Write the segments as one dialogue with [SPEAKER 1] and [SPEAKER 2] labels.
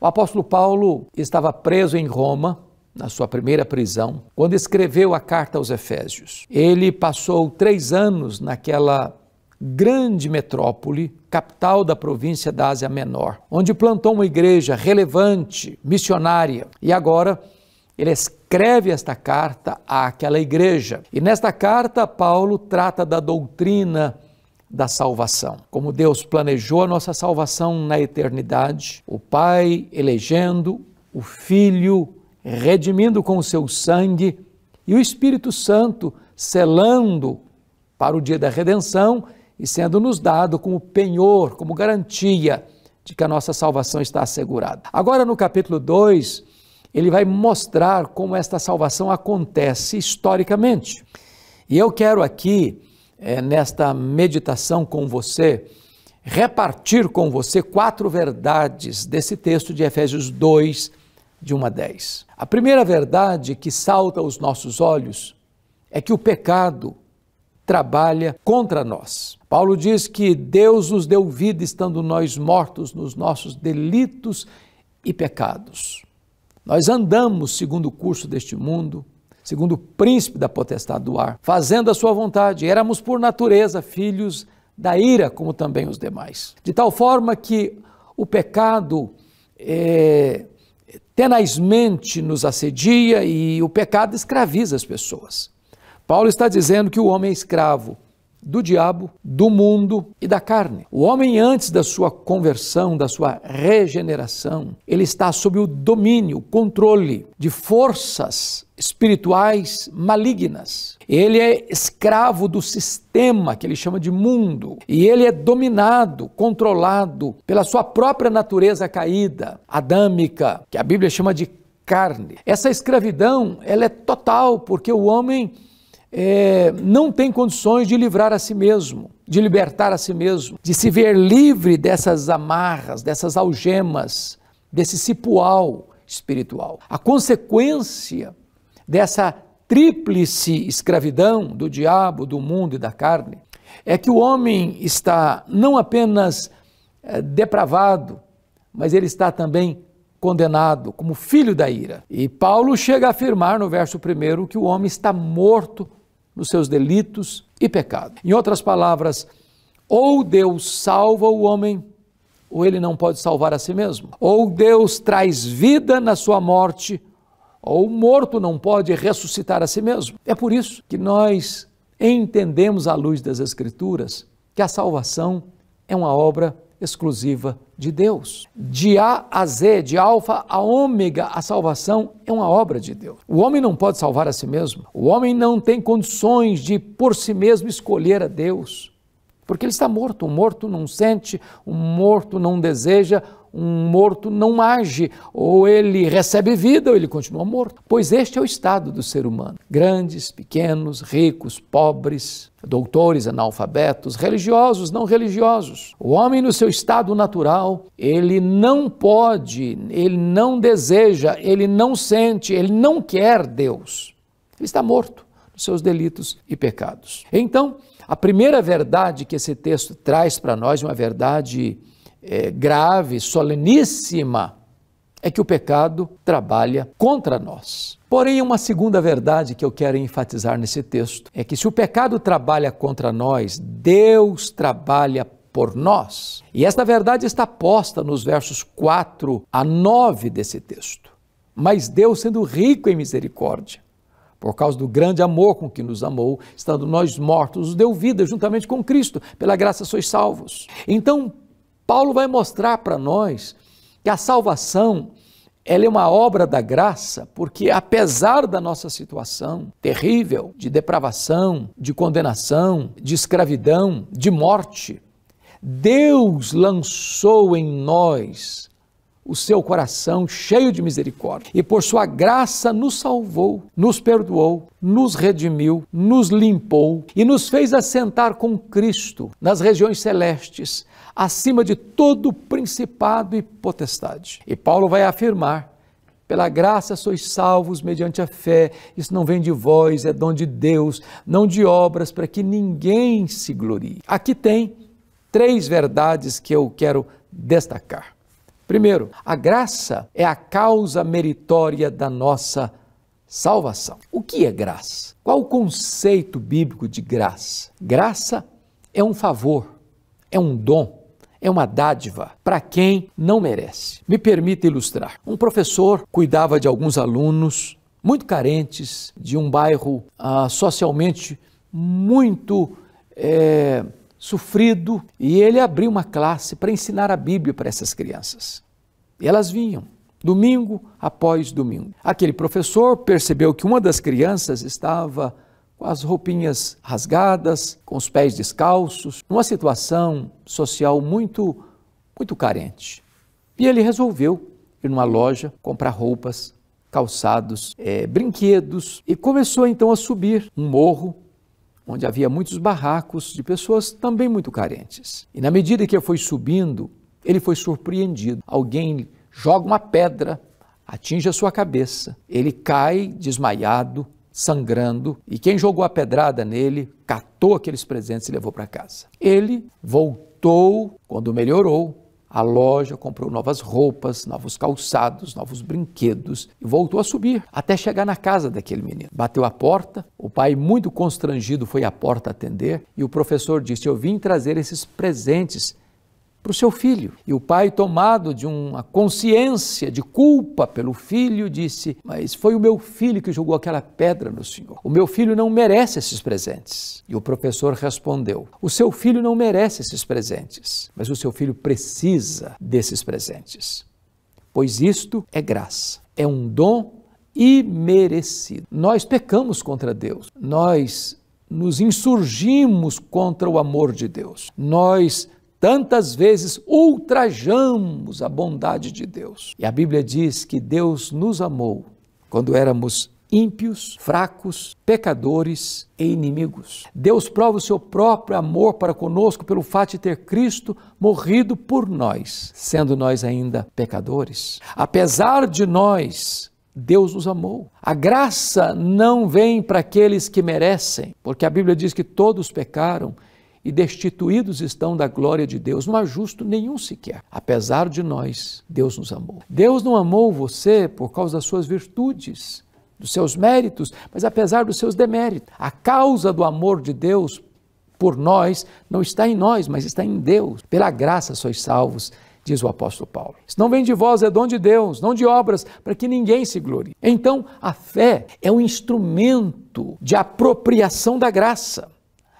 [SPEAKER 1] O apóstolo Paulo estava preso em Roma, na sua primeira prisão, quando escreveu a carta aos Efésios. Ele passou três anos naquela grande metrópole, capital da província da Ásia Menor, onde plantou uma igreja relevante, missionária, e agora ele escreve esta carta àquela igreja. E nesta carta, Paulo trata da doutrina da salvação. Como Deus planejou a nossa salvação na eternidade, o Pai elegendo, o Filho redimindo com o seu sangue e o Espírito Santo selando para o dia da redenção e sendo nos dado como penhor, como garantia de que a nossa salvação está assegurada. Agora, no capítulo 2, ele vai mostrar como esta salvação acontece historicamente. E eu quero aqui é, nesta meditação com você, repartir com você quatro verdades desse texto de Efésios 2, de 1 a 10. A primeira verdade que salta aos nossos olhos é que o pecado trabalha contra nós. Paulo diz que Deus nos deu vida estando nós mortos nos nossos delitos e pecados. Nós andamos segundo o curso deste mundo, segundo o príncipe da potestade do ar, fazendo a sua vontade. Éramos por natureza filhos da ira, como também os demais. De tal forma que o pecado é, tenazmente nos assedia e o pecado escraviza as pessoas. Paulo está dizendo que o homem é escravo do diabo, do mundo e da carne. O homem, antes da sua conversão, da sua regeneração, ele está sob o domínio, o controle de forças espirituais malignas. Ele é escravo do sistema que ele chama de mundo e ele é dominado, controlado pela sua própria natureza caída, adâmica, que a Bíblia chama de carne. Essa escravidão, ela é total, porque o homem é, não tem condições de livrar a si mesmo, de libertar a si mesmo, de se ver livre dessas amarras, dessas algemas, desse cipual espiritual. A consequência dessa tríplice escravidão do diabo, do mundo e da carne é que o homem está não apenas é, depravado, mas ele está também condenado como filho da ira. E Paulo chega a afirmar no verso 1 que o homem está morto nos seus delitos e pecados. Em outras palavras, ou Deus salva o homem, ou ele não pode salvar a si mesmo. Ou Deus traz vida na sua morte, ou o morto não pode ressuscitar a si mesmo. É por isso que nós entendemos à luz das Escrituras que a salvação é uma obra exclusiva de Deus. De A a Z, de alfa a ômega, a salvação é uma obra de Deus. O homem não pode salvar a si mesmo. O homem não tem condições de por si mesmo escolher a Deus. Porque ele está morto. O morto não sente, o morto não deseja, um morto não age, ou ele recebe vida ou ele continua morto, pois este é o estado do ser humano. Grandes, pequenos, ricos, pobres, doutores, analfabetos, religiosos, não religiosos. O homem no seu estado natural, ele não pode, ele não deseja, ele não sente, ele não quer Deus. Ele está morto nos seus delitos e pecados. Então, a primeira verdade que esse texto traz para nós, uma verdade é, grave, soleníssima, é que o pecado trabalha contra nós. Porém, uma segunda verdade que eu quero enfatizar nesse texto é que se o pecado trabalha contra nós, Deus trabalha por nós. E esta verdade está posta nos versos 4 a 9 desse texto. Mas Deus, sendo rico em misericórdia, por causa do grande amor com que nos amou, estando nós mortos, nos deu vida juntamente com Cristo, pela graça sois salvos. Então, Paulo vai mostrar para nós que a salvação ela é uma obra da graça, porque apesar da nossa situação terrível de depravação, de condenação, de escravidão, de morte, Deus lançou em nós o seu coração cheio de misericórdia e por sua graça nos salvou, nos perdoou, nos redimiu, nos limpou e nos fez assentar com Cristo nas regiões celestes, acima de todo principado e potestade. E Paulo vai afirmar pela graça sois salvos mediante a fé. Isso não vem de vós, é dom de Deus, não de obras, para que ninguém se glorie. Aqui tem três verdades que eu quero destacar. Primeiro, a graça é a causa meritória da nossa salvação. O que é graça? Qual o conceito bíblico de graça? Graça é um favor, é um dom, é uma dádiva para quem não merece. Me permita ilustrar. Um professor cuidava de alguns alunos muito carentes de um bairro ah, socialmente muito é, sofrido, e ele abriu uma classe para ensinar a Bíblia para essas crianças. E elas vinham, domingo após domingo. Aquele professor percebeu que uma das crianças estava com as roupinhas rasgadas, com os pés descalços, numa situação social muito, muito carente. E ele resolveu ir numa loja comprar roupas, calçados, é, brinquedos e começou então a subir um morro onde havia muitos barracos de pessoas também muito carentes. E na medida que foi subindo, ele foi surpreendido. Alguém joga uma pedra, atinge a sua cabeça. Ele cai desmaiado, sangrando, e quem jogou a pedrada nele catou aqueles presentes e levou para casa. Ele voltou quando melhorou. A loja comprou novas roupas, novos calçados, novos brinquedos e voltou a subir até chegar na casa daquele menino. Bateu a porta, o pai, muito constrangido, foi à porta atender e o professor disse: Eu vim trazer esses presentes para o seu filho. E o pai, tomado de uma consciência de culpa pelo filho, disse: Mas foi o meu filho que jogou aquela pedra no senhor. O meu filho não merece esses presentes. E o professor respondeu: O seu filho não merece esses presentes, mas o seu filho precisa desses presentes. Pois isto é graça, é um dom imerecido. Nós pecamos contra Deus, nós nos insurgimos contra o amor de Deus, nós tantas vezes ultrajamos a bondade de Deus. E a Bíblia diz que Deus nos amou quando éramos ímpios, fracos, pecadores e inimigos. Deus prova o seu próprio amor para conosco pelo fato de ter Cristo morrido por nós, sendo nós ainda pecadores. Apesar de nós Deus nos amou. A graça não vem para aqueles que merecem, porque a Bíblia diz que todos pecaram e destituídos estão da glória de Deus. Não há justo nenhum sequer. Apesar de nós, Deus nos amou. Deus não amou você por causa das suas virtudes, dos seus méritos, mas apesar dos seus deméritos. A causa do amor de Deus por nós não está em nós, mas está em Deus. Pela graça sois salvos diz o apóstolo Paulo. Se não vem de vós, é dom de Deus, não de obras, para que ninguém se glorie. Então, a fé é um instrumento de apropriação da graça.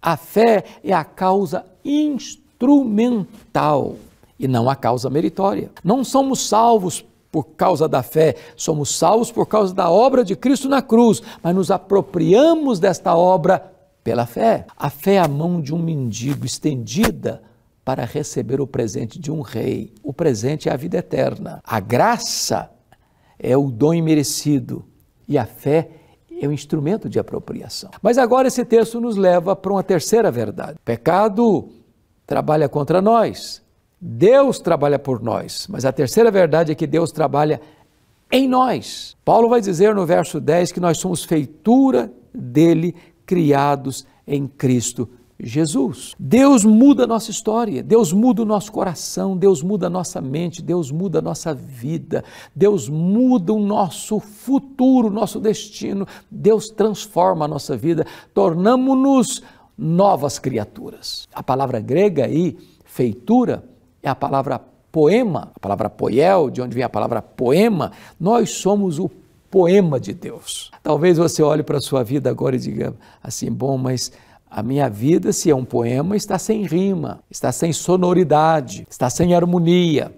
[SPEAKER 1] A fé é a causa instrumental e não a causa meritória. Não somos salvos por causa da fé, somos salvos por causa da obra de Cristo na cruz, mas nos apropriamos desta obra pela fé. A fé é a mão de um mendigo estendida para receber o presente de um rei. O presente é a vida eterna. A graça é o dom imerecido e a fé é um instrumento de apropriação. Mas agora esse texto nos leva para uma terceira verdade. Pecado trabalha contra nós, Deus trabalha por nós, mas a terceira verdade é que Deus trabalha em nós. Paulo vai dizer no verso 10 que nós somos feitura dele, criados em Cristo Jesus. Deus muda a nossa história, Deus muda o nosso coração, Deus muda a nossa mente, Deus muda a nossa vida, Deus muda o nosso futuro, o nosso destino, Deus transforma a nossa vida, tornamos-nos novas criaturas. A palavra grega aí, feitura, é a palavra poema, a palavra poiel de onde vem a palavra poema, nós somos o poema de Deus. Talvez você olhe para a sua vida agora e diga assim, bom, mas a minha vida, se é um poema, está sem rima, está sem sonoridade, está sem harmonia.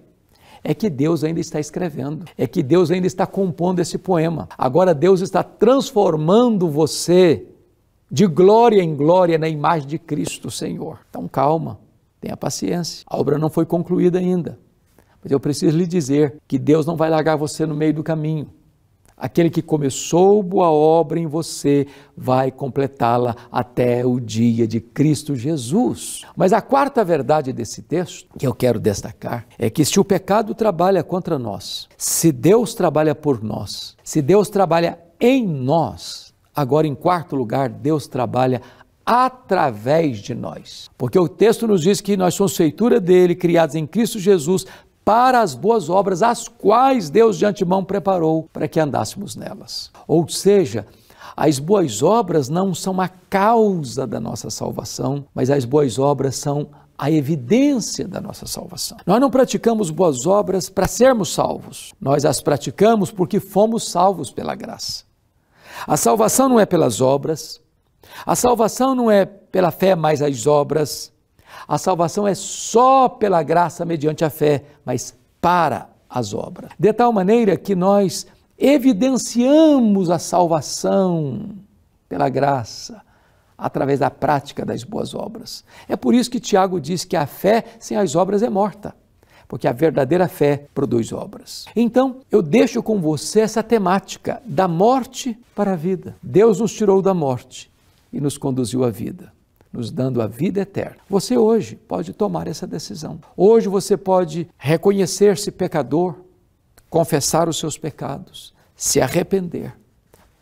[SPEAKER 1] É que Deus ainda está escrevendo, é que Deus ainda está compondo esse poema. Agora Deus está transformando você de glória em glória na imagem de Cristo, Senhor. Então calma, tenha paciência. A obra não foi concluída ainda. Mas eu preciso lhe dizer que Deus não vai largar você no meio do caminho. Aquele que começou boa obra em você vai completá-la até o dia de Cristo Jesus. Mas a quarta verdade desse texto, que eu quero destacar, é que se o pecado trabalha contra nós, se Deus trabalha por nós, se Deus trabalha em nós, agora em quarto lugar, Deus trabalha através de nós. Porque o texto nos diz que nós somos feitura dele, criados em Cristo Jesus para as boas obras, as quais Deus de antemão preparou para que andássemos nelas. Ou seja, as boas obras não são a causa da nossa salvação, mas as boas obras são a evidência da nossa salvação. Nós não praticamos boas obras para sermos salvos, nós as praticamos porque fomos salvos pela graça. A salvação não é pelas obras, a salvação não é pela fé mais as obras, a salvação é só pela graça mediante a fé, mas para as obras. De tal maneira que nós evidenciamos a salvação pela graça através da prática das boas obras. É por isso que Tiago diz que a fé sem as obras é morta, porque a verdadeira fé produz obras. Então, eu deixo com você essa temática da morte para a vida. Deus nos tirou da morte e nos conduziu à vida nos dando a vida eterna. Você hoje pode tomar essa decisão. Hoje você pode reconhecer-se pecador, confessar os seus pecados, se arrepender,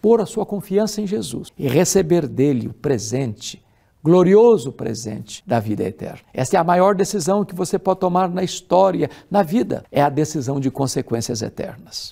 [SPEAKER 1] pôr a sua confiança em Jesus e receber dele o presente glorioso presente da vida eterna. Essa é a maior decisão que você pode tomar na história, na vida, é a decisão de consequências eternas.